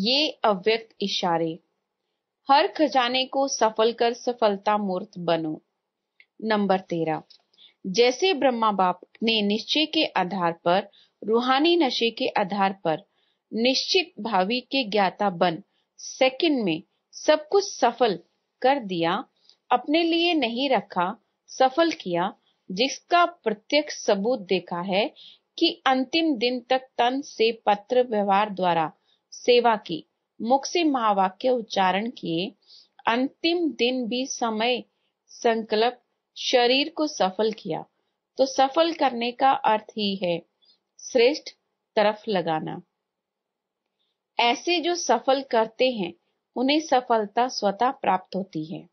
ये अव्यक्त इशारे हर खजाने को सफल कर सफलता मूर्त बनो नंबर तेरा जैसे ब्रह्मा बाप ने निश्चय के आधार पर रूहानी नशे के आधार पर निश्चित भावी के ज्ञाता बन सेकंड में सब कुछ सफल कर दिया अपने लिए नहीं रखा सफल किया जिसका प्रत्यक्ष सबूत देखा है कि अंतिम दिन तक तन से पत्र व्यवहार द्वारा सेवा की मुख से महावाक्य उच्चारण किए अंतिम दिन भी समय संकल्प शरीर को सफल किया तो सफल करने का अर्थ ही है श्रेष्ठ तरफ लगाना ऐसे जो सफल करते हैं उन्हें सफलता स्वतः प्राप्त होती है